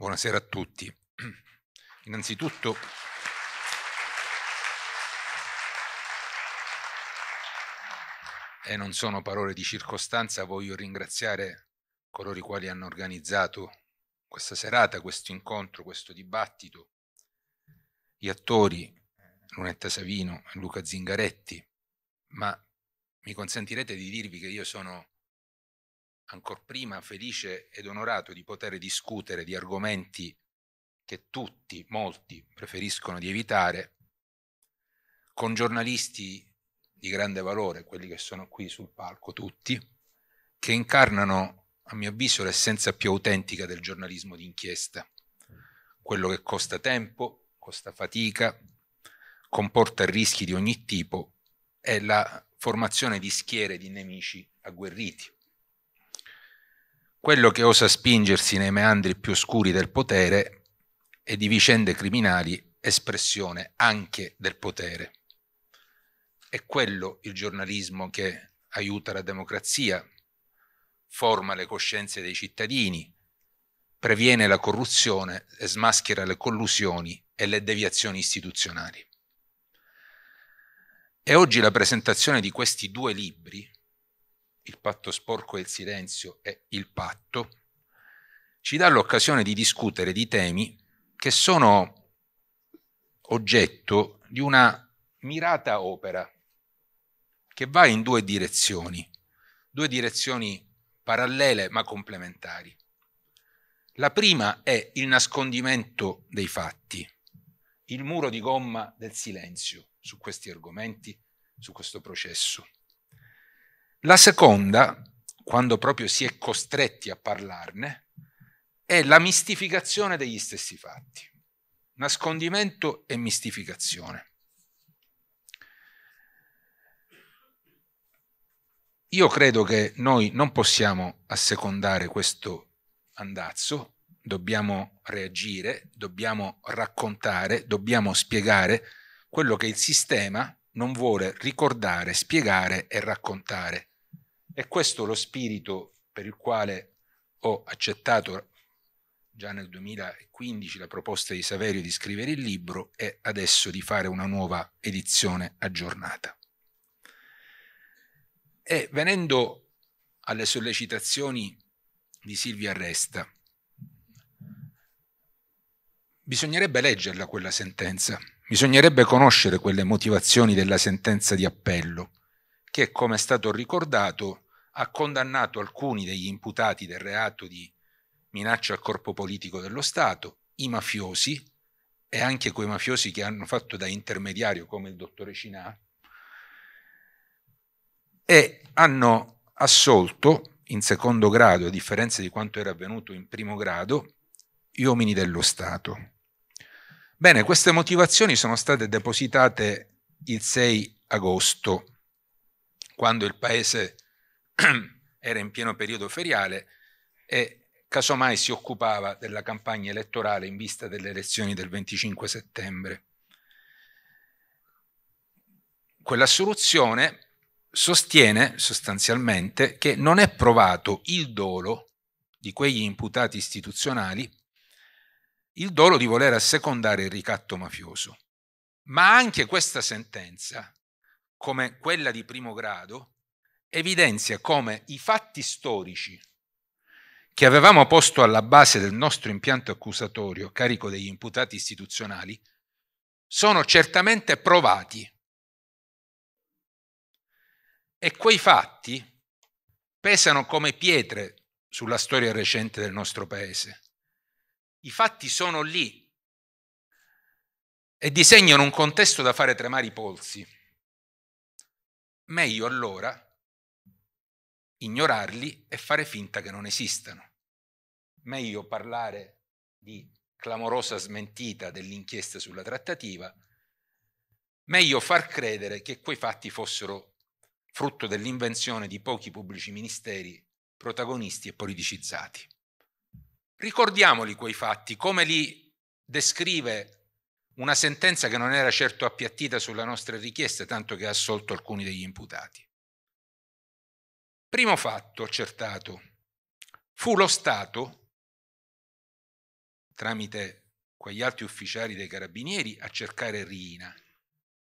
Buonasera a tutti. Innanzitutto e non sono parole di circostanza, voglio ringraziare coloro i quali hanno organizzato questa serata, questo incontro, questo dibattito, gli attori Lunetta Savino e Luca Zingaretti, ma mi consentirete di dirvi che io sono ancora prima felice ed onorato di poter discutere di argomenti che tutti, molti, preferiscono di evitare, con giornalisti di grande valore, quelli che sono qui sul palco tutti, che incarnano, a mio avviso, l'essenza più autentica del giornalismo d'inchiesta, quello che costa tempo, costa fatica, comporta rischi di ogni tipo, è la formazione di schiere di nemici agguerriti quello che osa spingersi nei meandri più oscuri del potere e di vicende criminali espressione anche del potere. È quello il giornalismo che aiuta la democrazia, forma le coscienze dei cittadini, previene la corruzione e smaschera le collusioni e le deviazioni istituzionali. E oggi la presentazione di questi due libri il patto sporco e il silenzio è il patto, ci dà l'occasione di discutere di temi che sono oggetto di una mirata opera che va in due direzioni, due direzioni parallele ma complementari. La prima è il nascondimento dei fatti, il muro di gomma del silenzio su questi argomenti, su questo processo. La seconda, quando proprio si è costretti a parlarne, è la mistificazione degli stessi fatti. Nascondimento e mistificazione. Io credo che noi non possiamo assecondare questo andazzo, dobbiamo reagire, dobbiamo raccontare, dobbiamo spiegare quello che il sistema non vuole ricordare, spiegare e raccontare e questo lo spirito per il quale ho accettato già nel 2015 la proposta di Saverio di scrivere il libro e adesso di fare una nuova edizione aggiornata. E venendo alle sollecitazioni di Silvia Resta, bisognerebbe leggerla quella sentenza, bisognerebbe conoscere quelle motivazioni della sentenza di appello, che come è stato ricordato ha condannato alcuni degli imputati del reato di minaccia al corpo politico dello Stato, i mafiosi e anche quei mafiosi che hanno fatto da intermediario come il dottore Cinà e hanno assolto in secondo grado, a differenza di quanto era avvenuto in primo grado, gli uomini dello Stato. Bene, queste motivazioni sono state depositate il 6 agosto, quando il Paese era in pieno periodo feriale e casomai si occupava della campagna elettorale in vista delle elezioni del 25 settembre. Quell'assoluzione sostiene sostanzialmente che non è provato il dolo di quegli imputati istituzionali, il dolo di voler assecondare il ricatto mafioso. Ma anche questa sentenza, come quella di primo grado, evidenzia come i fatti storici che avevamo posto alla base del nostro impianto accusatorio a carico degli imputati istituzionali sono certamente provati e quei fatti pesano come pietre sulla storia recente del nostro paese. I fatti sono lì e disegnano un contesto da fare tremare i polsi. Meglio allora ignorarli e fare finta che non esistano. Meglio parlare di clamorosa smentita dell'inchiesta sulla trattativa, meglio far credere che quei fatti fossero frutto dell'invenzione di pochi pubblici ministeri protagonisti e politicizzati. Ricordiamoli quei fatti, come li descrive una sentenza che non era certo appiattita sulla nostra richiesta, tanto che ha assolto alcuni degli imputati. Primo fatto accertato fu lo Stato, tramite quegli altri ufficiali dei carabinieri, a cercare Rina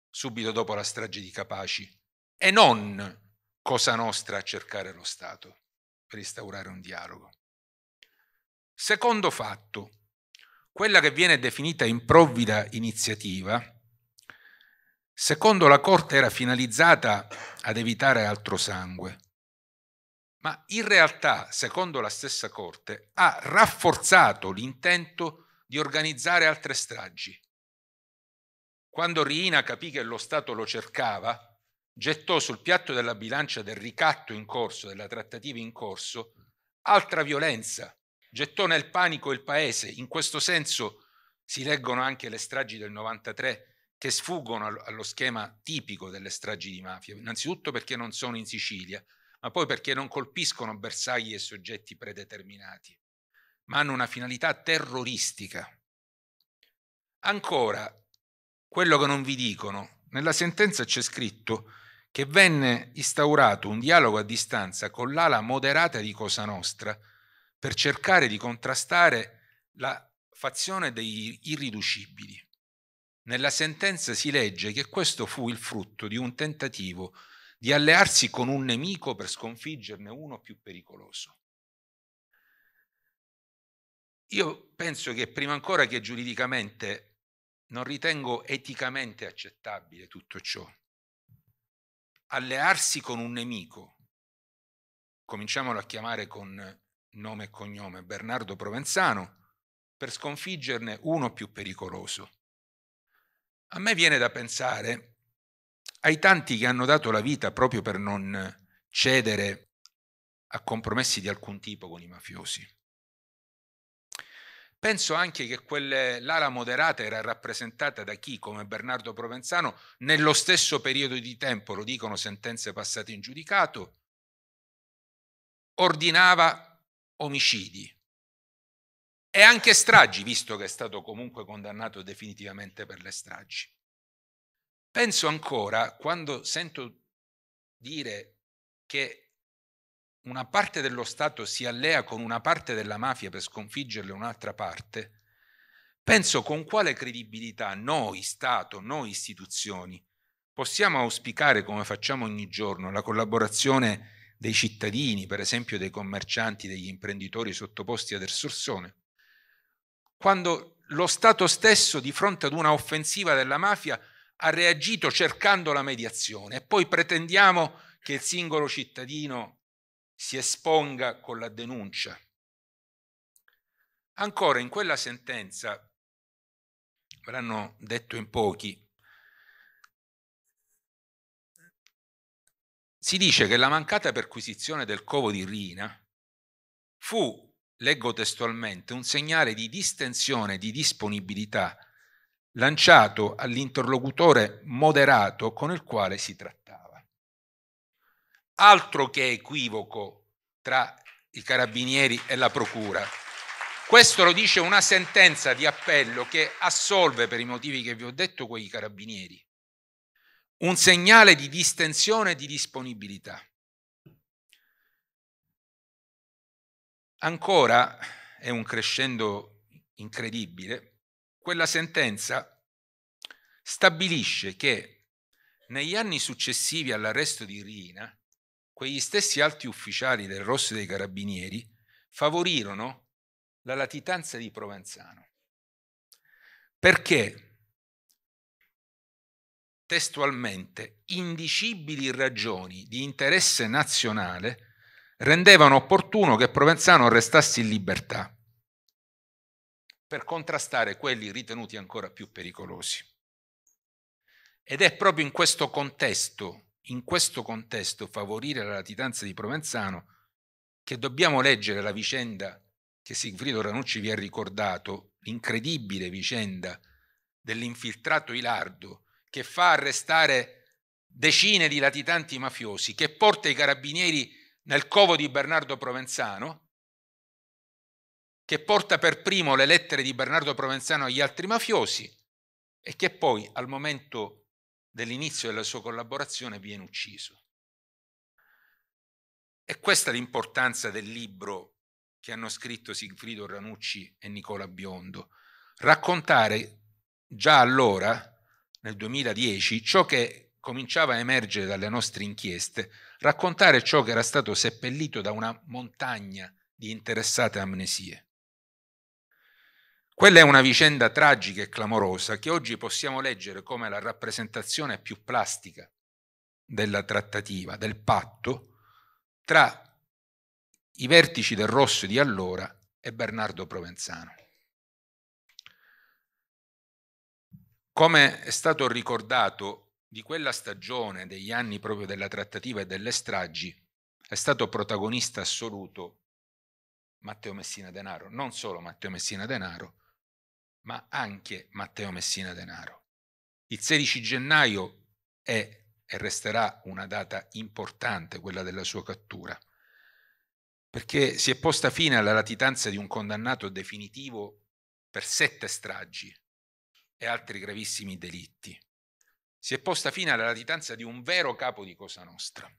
subito dopo la strage di Capaci, e non Cosa Nostra a cercare lo Stato per instaurare un dialogo. Secondo fatto, quella che viene definita improvvida iniziativa, secondo la Corte era finalizzata ad evitare altro sangue, ma in realtà, secondo la stessa Corte, ha rafforzato l'intento di organizzare altre stragi. Quando Riina capì che lo Stato lo cercava, gettò sul piatto della bilancia del ricatto in corso, della trattativa in corso, altra violenza, gettò nel panico il paese. In questo senso si leggono anche le stragi del 93 che sfuggono allo schema tipico delle stragi di mafia, innanzitutto perché non sono in Sicilia, ma poi perché non colpiscono bersagli e soggetti predeterminati, ma hanno una finalità terroristica. Ancora, quello che non vi dicono, nella sentenza c'è scritto che venne instaurato un dialogo a distanza con l'ala moderata di Cosa Nostra per cercare di contrastare la fazione degli irriducibili. Nella sentenza si legge che questo fu il frutto di un tentativo di allearsi con un nemico per sconfiggerne uno più pericoloso. Io penso che prima ancora che giuridicamente non ritengo eticamente accettabile tutto ciò. Allearsi con un nemico, cominciamolo a chiamare con nome e cognome Bernardo Provenzano, per sconfiggerne uno più pericoloso. A me viene da pensare ai tanti che hanno dato la vita proprio per non cedere a compromessi di alcun tipo con i mafiosi. Penso anche che quell'ala moderata era rappresentata da chi, come Bernardo Provenzano, nello stesso periodo di tempo, lo dicono sentenze passate in giudicato, ordinava omicidi e anche stragi, visto che è stato comunque condannato definitivamente per le stragi. Penso ancora quando sento dire che una parte dello Stato si allea con una parte della mafia per sconfiggerle un'altra parte, penso con quale credibilità noi, Stato, noi istituzioni, possiamo auspicare, come facciamo ogni giorno, la collaborazione dei cittadini, per esempio dei commercianti, degli imprenditori sottoposti ad erssorsone, quando lo Stato stesso, di fronte ad una offensiva della mafia, ha reagito cercando la mediazione e poi pretendiamo che il singolo cittadino si esponga con la denuncia. Ancora in quella sentenza, ve detto in pochi, si dice che la mancata perquisizione del covo di Rina fu, leggo testualmente, un segnale di distensione, di disponibilità lanciato all'interlocutore moderato con il quale si trattava. Altro che equivoco tra i carabinieri e la procura. Questo lo dice una sentenza di appello che assolve per i motivi che vi ho detto quei carabinieri. Un segnale di distensione e di disponibilità. Ancora è un crescendo incredibile quella sentenza stabilisce che negli anni successivi all'arresto di Rina, quegli stessi alti ufficiali del Rosso dei Carabinieri favorirono la latitanza di Provenzano. Perché testualmente indicibili ragioni di interesse nazionale rendevano opportuno che Provenzano restasse in libertà per contrastare quelli ritenuti ancora più pericolosi. Ed è proprio in questo contesto, in questo contesto favorire la latitanza di Provenzano, che dobbiamo leggere la vicenda che Sigfrido Ranucci vi ha ricordato, l'incredibile vicenda dell'infiltrato Ilardo che fa arrestare decine di latitanti mafiosi, che porta i carabinieri nel covo di Bernardo Provenzano che porta per primo le lettere di Bernardo Provenzano agli altri mafiosi e che poi al momento dell'inizio della sua collaborazione viene ucciso. E questa è l'importanza del libro che hanno scritto Sigfrido Ranucci e Nicola Biondo. Raccontare già allora, nel 2010, ciò che cominciava a emergere dalle nostre inchieste, raccontare ciò che era stato seppellito da una montagna di interessate amnesie. Quella è una vicenda tragica e clamorosa che oggi possiamo leggere come la rappresentazione più plastica della trattativa, del patto tra i vertici del Rosso di allora e Bernardo Provenzano. Come è stato ricordato di quella stagione degli anni proprio della trattativa e delle stragi, è stato protagonista assoluto Matteo Messina Denaro, non solo Matteo Messina Denaro, ma anche Matteo Messina Denaro. Il 16 gennaio è e resterà una data importante quella della sua cattura, perché si è posta fine alla latitanza di un condannato definitivo per sette stragi e altri gravissimi delitti. Si è posta fine alla latitanza di un vero capo di Cosa Nostra.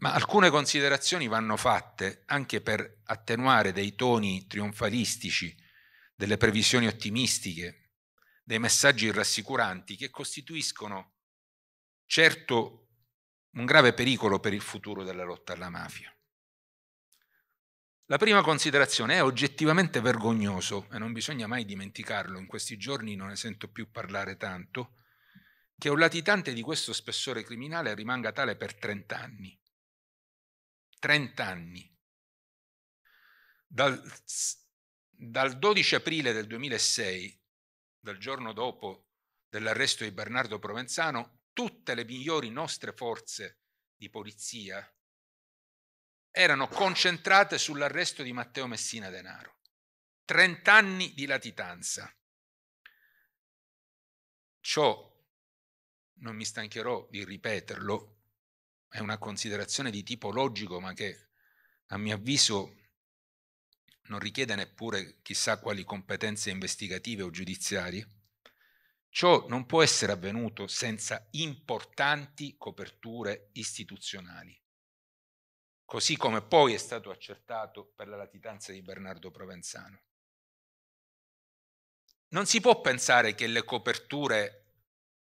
Ma alcune considerazioni vanno fatte anche per attenuare dei toni trionfalistici delle previsioni ottimistiche, dei messaggi rassicuranti che costituiscono certo un grave pericolo per il futuro della lotta alla mafia. La prima considerazione è oggettivamente vergognoso, e non bisogna mai dimenticarlo, in questi giorni non ne sento più parlare tanto, che un latitante di questo spessore criminale rimanga tale per 30 anni. 30 anni. Dal dal 12 aprile del 2006, dal giorno dopo dell'arresto di Bernardo Provenzano, tutte le migliori nostre forze di polizia erano concentrate sull'arresto di Matteo Messina Denaro. 30 anni di latitanza. Ciò, non mi stancherò di ripeterlo, è una considerazione di tipo logico, ma che a mio avviso non richiede neppure chissà quali competenze investigative o giudiziarie, ciò non può essere avvenuto senza importanti coperture istituzionali, così come poi è stato accertato per la latitanza di Bernardo Provenzano. Non si può pensare che le coperture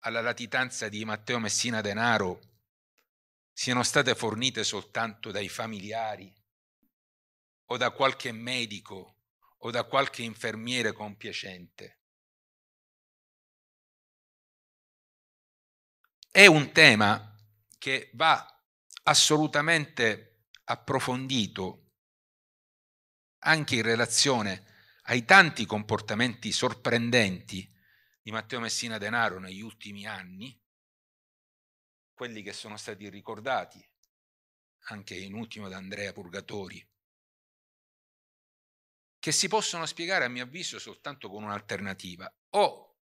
alla latitanza di Matteo Messina Denaro siano state fornite soltanto dai familiari o da qualche medico o da qualche infermiere compiacente. È un tema che va assolutamente approfondito anche in relazione ai tanti comportamenti sorprendenti di Matteo Messina Denaro negli ultimi anni, quelli che sono stati ricordati anche in ultimo da Andrea Purgatori, che si possono spiegare a mio avviso soltanto con un'alternativa. O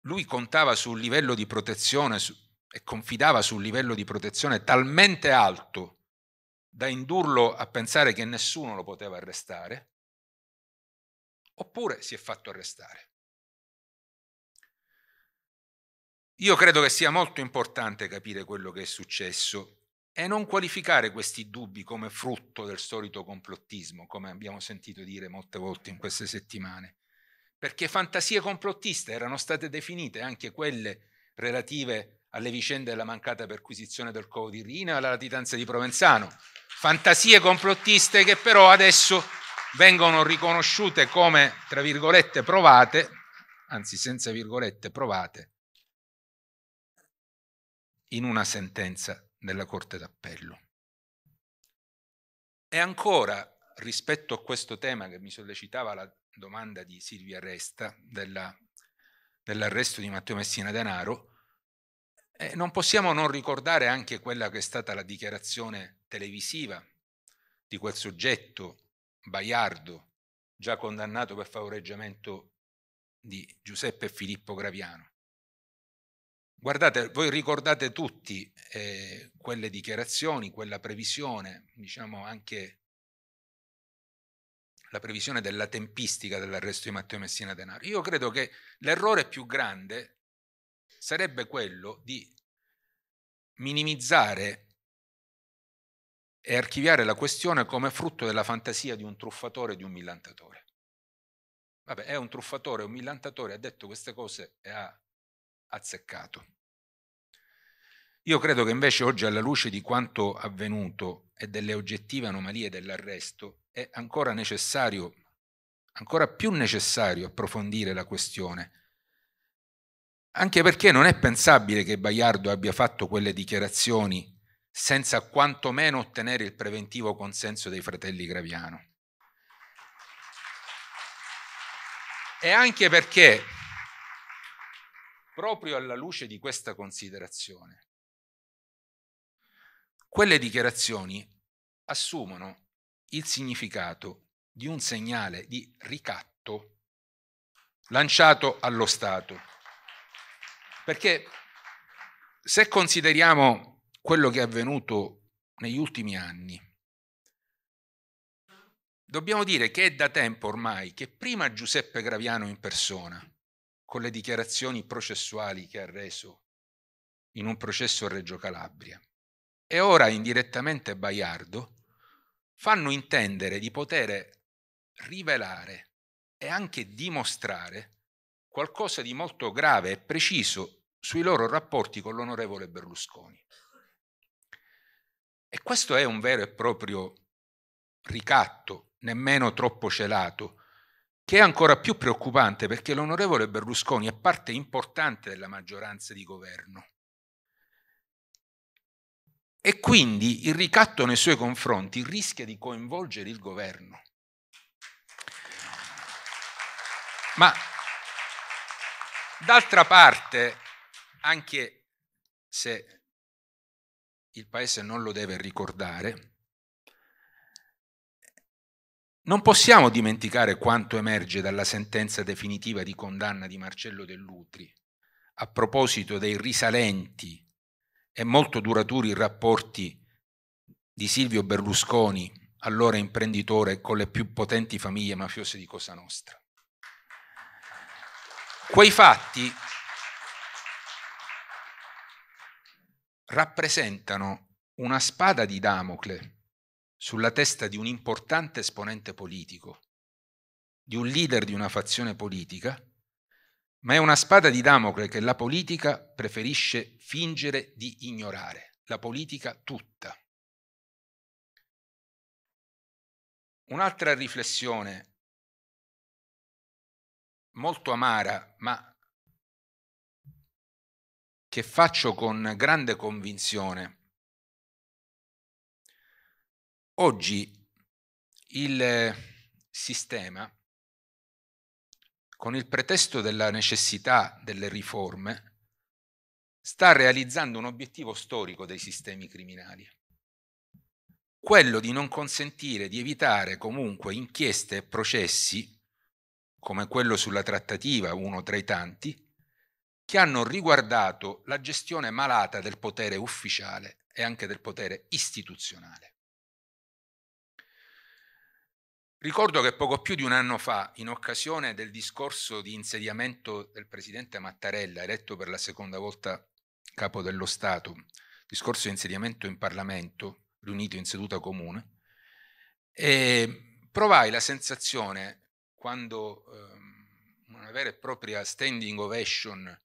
lui contava sul livello di protezione su, e confidava sul livello di protezione talmente alto da indurlo a pensare che nessuno lo poteva arrestare, oppure si è fatto arrestare. Io credo che sia molto importante capire quello che è successo e non qualificare questi dubbi come frutto del solito complottismo, come abbiamo sentito dire molte volte in queste settimane, perché fantasie complottiste erano state definite anche quelle relative alle vicende della mancata perquisizione del covo di Rina e alla latitanza di Provenzano, fantasie complottiste che però adesso vengono riconosciute come, tra virgolette, provate, anzi senza virgolette, provate, in una sentenza nella Corte d'Appello. E ancora, rispetto a questo tema che mi sollecitava la domanda di Silvia Resta della, dell'arresto di Matteo Messina Denaro, eh, non possiamo non ricordare anche quella che è stata la dichiarazione televisiva di quel soggetto, Baiardo, già condannato per favoreggiamento di Giuseppe Filippo Graviano. Guardate, voi ricordate tutti eh, quelle dichiarazioni, quella previsione, diciamo anche la previsione della tempistica dell'arresto di Matteo Messina Denaro. Io credo che l'errore più grande sarebbe quello di minimizzare e archiviare la questione come frutto della fantasia di un truffatore e di un millantatore. Vabbè, è un truffatore, un millantatore, ha detto queste cose e ha azzeccato. Io credo che invece oggi alla luce di quanto avvenuto e delle oggettive anomalie dell'arresto è ancora necessario, ancora più necessario approfondire la questione, anche perché non è pensabile che Baiardo abbia fatto quelle dichiarazioni senza quantomeno ottenere il preventivo consenso dei fratelli Graviano. E anche perché proprio alla luce di questa considerazione. Quelle dichiarazioni assumono il significato di un segnale di ricatto lanciato allo Stato. Perché se consideriamo quello che è avvenuto negli ultimi anni, dobbiamo dire che è da tempo ormai che prima Giuseppe Graviano in persona con le dichiarazioni processuali che ha reso in un processo a Reggio Calabria e ora indirettamente Baiardo fanno intendere di poter rivelare e anche dimostrare qualcosa di molto grave e preciso sui loro rapporti con l'onorevole Berlusconi. E questo è un vero e proprio ricatto, nemmeno troppo celato, che è ancora più preoccupante perché l'onorevole Berlusconi è parte importante della maggioranza di governo. E quindi il ricatto nei suoi confronti rischia di coinvolgere il governo. Ma d'altra parte, anche se il Paese non lo deve ricordare, non possiamo dimenticare quanto emerge dalla sentenza definitiva di condanna di Marcello Dell'Utri a proposito dei risalenti e molto duraturi rapporti di Silvio Berlusconi, allora imprenditore con le più potenti famiglie mafiose di Cosa Nostra. Quei fatti rappresentano una spada di Damocle sulla testa di un importante esponente politico, di un leader di una fazione politica, ma è una spada di Damocle che la politica preferisce fingere di ignorare, la politica tutta. Un'altra riflessione molto amara, ma che faccio con grande convinzione, Oggi il eh, sistema, con il pretesto della necessità delle riforme, sta realizzando un obiettivo storico dei sistemi criminali, quello di non consentire di evitare comunque inchieste e processi, come quello sulla trattativa, uno tra i tanti, che hanno riguardato la gestione malata del potere ufficiale e anche del potere istituzionale. Ricordo che poco più di un anno fa, in occasione del discorso di insediamento del presidente Mattarella, eletto per la seconda volta capo dello Stato, discorso di insediamento in Parlamento, riunito in seduta comune, provai la sensazione, quando ehm, una vera e propria standing ovation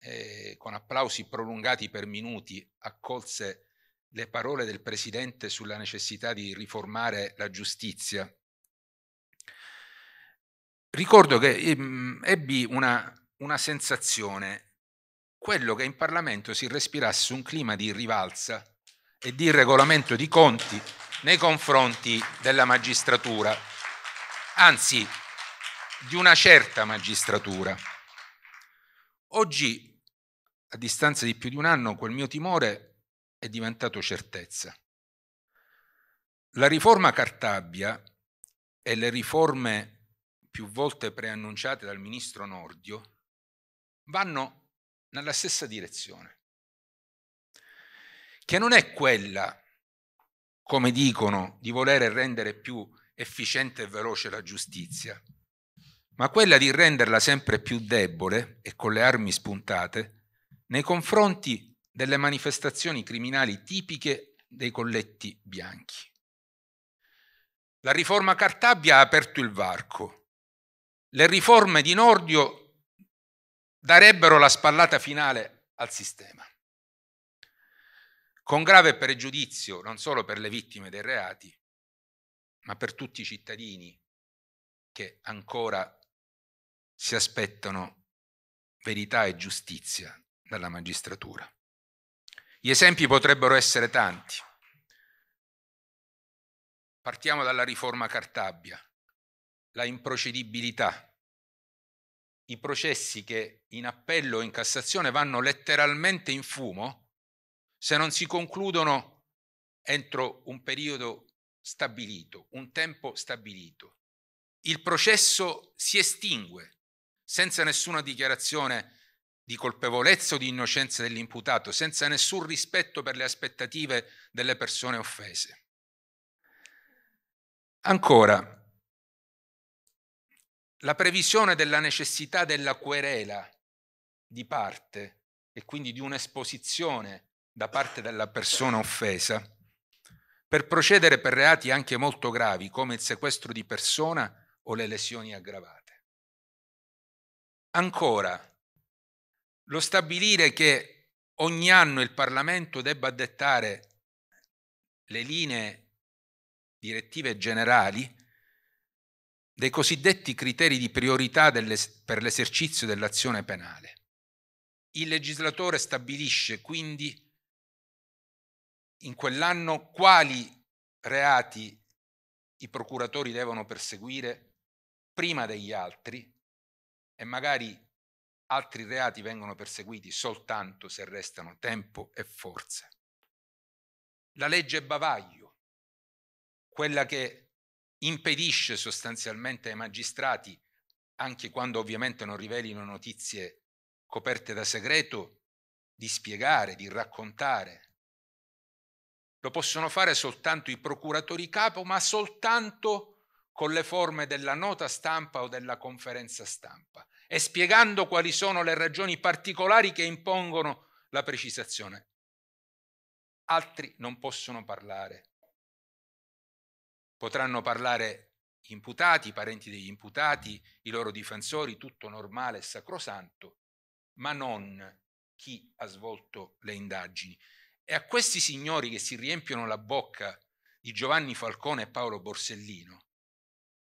eh, con applausi prolungati per minuti accolse le parole del Presidente sulla necessità di riformare la giustizia, ricordo che ehm, ebbi una, una sensazione, quello che in Parlamento si respirasse un clima di rivalsa e di regolamento di conti nei confronti della magistratura, anzi di una certa magistratura. Oggi, a distanza di più di un anno, quel mio timore è diventato certezza. La riforma Cartabia e le riforme più volte preannunciate dal ministro Nordio, vanno nella stessa direzione, che non è quella, come dicono, di volere rendere più efficiente e veloce la giustizia, ma quella di renderla sempre più debole e con le armi spuntate nei confronti delle manifestazioni criminali tipiche dei colletti bianchi. La riforma Cartabia ha aperto il varco le riforme di Nordio darebbero la spallata finale al sistema, con grave pregiudizio non solo per le vittime dei reati, ma per tutti i cittadini che ancora si aspettano verità e giustizia dalla magistratura. Gli esempi potrebbero essere tanti. Partiamo dalla riforma Cartabbia, la improcedibilità. I processi che in appello o in Cassazione vanno letteralmente in fumo se non si concludono entro un periodo stabilito, un tempo stabilito. Il processo si estingue senza nessuna dichiarazione di colpevolezza o di innocenza dell'imputato, senza nessun rispetto per le aspettative delle persone offese. Ancora, la previsione della necessità della querela di parte e quindi di un'esposizione da parte della persona offesa, per procedere per reati anche molto gravi come il sequestro di persona o le lesioni aggravate. Ancora, lo stabilire che ogni anno il Parlamento debba dettare le linee direttive generali dei cosiddetti criteri di priorità delle, per l'esercizio dell'azione penale. Il legislatore stabilisce quindi in quell'anno quali reati i procuratori devono perseguire prima degli altri e magari altri reati vengono perseguiti soltanto se restano tempo e forza. La legge Bavaglio, quella che impedisce sostanzialmente ai magistrati, anche quando ovviamente non rivelino notizie coperte da segreto, di spiegare, di raccontare. Lo possono fare soltanto i procuratori capo, ma soltanto con le forme della nota stampa o della conferenza stampa e spiegando quali sono le ragioni particolari che impongono la precisazione. Altri non possono parlare Potranno parlare gli imputati, i parenti degli imputati, i loro difensori, tutto normale e sacrosanto, ma non chi ha svolto le indagini. E a questi signori che si riempiono la bocca di Giovanni Falcone e Paolo Borsellino,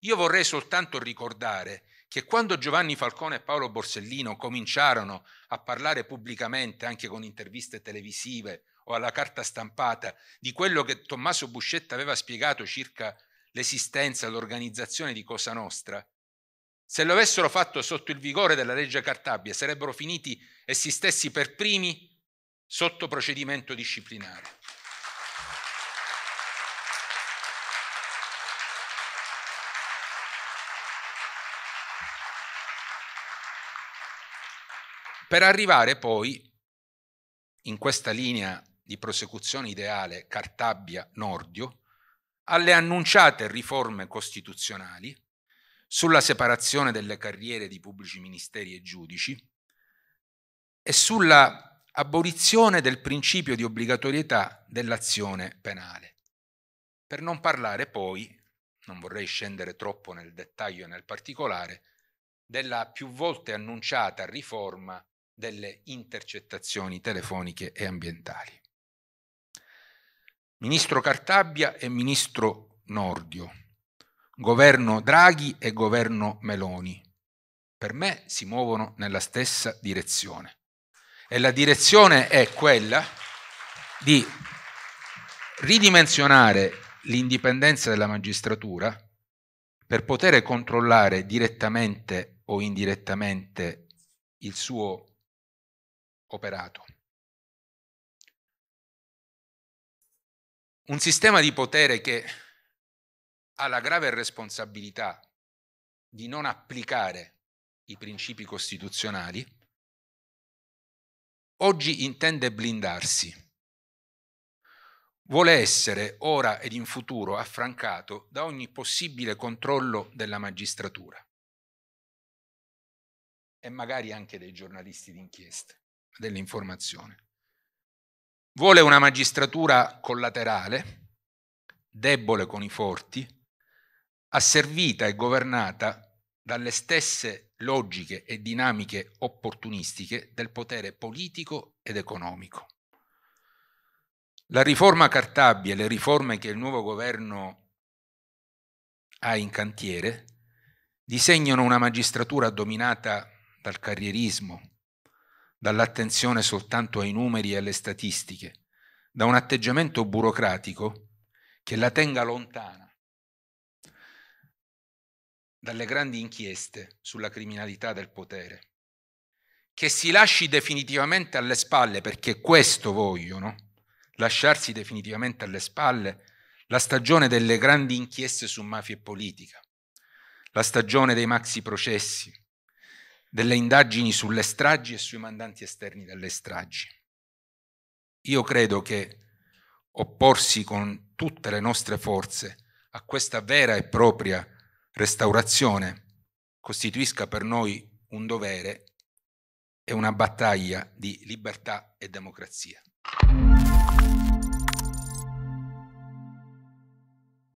io vorrei soltanto ricordare che quando Giovanni Falcone e Paolo Borsellino cominciarono a parlare pubblicamente, anche con interviste televisive, o alla carta stampata di quello che Tommaso Buscetta aveva spiegato circa l'esistenza, l'organizzazione di Cosa Nostra, se lo avessero fatto sotto il vigore della legge Cartabia sarebbero finiti essi stessi per primi sotto procedimento disciplinare. Per arrivare poi in questa linea di prosecuzione ideale cartabia nordio alle annunciate riforme costituzionali, sulla separazione delle carriere di pubblici ministeri e giudici e sulla abolizione del principio di obbligatorietà dell'azione penale. Per non parlare poi, non vorrei scendere troppo nel dettaglio e nel particolare, della più volte annunciata riforma delle intercettazioni telefoniche e ambientali ministro Cartabia e ministro Nordio, governo Draghi e governo Meloni. Per me si muovono nella stessa direzione. E la direzione è quella di ridimensionare l'indipendenza della magistratura per poter controllare direttamente o indirettamente il suo operato. un sistema di potere che ha la grave responsabilità di non applicare i principi costituzionali, oggi intende blindarsi. Vuole essere ora ed in futuro affrancato da ogni possibile controllo della magistratura e magari anche dei giornalisti d'inchiesta, dell'informazione. Vuole una magistratura collaterale, debole con i forti, asservita e governata dalle stesse logiche e dinamiche opportunistiche del potere politico ed economico. La riforma Cartabia e le riforme che il nuovo governo ha in cantiere disegnano una magistratura dominata dal carrierismo, dall'attenzione soltanto ai numeri e alle statistiche, da un atteggiamento burocratico che la tenga lontana dalle grandi inchieste sulla criminalità del potere, che si lasci definitivamente alle spalle, perché questo vogliono, lasciarsi definitivamente alle spalle la stagione delle grandi inchieste su mafia e politica, la stagione dei maxi processi, delle indagini sulle stragi e sui mandanti esterni delle stragi. Io credo che opporsi con tutte le nostre forze a questa vera e propria restaurazione costituisca per noi un dovere e una battaglia di libertà e democrazia.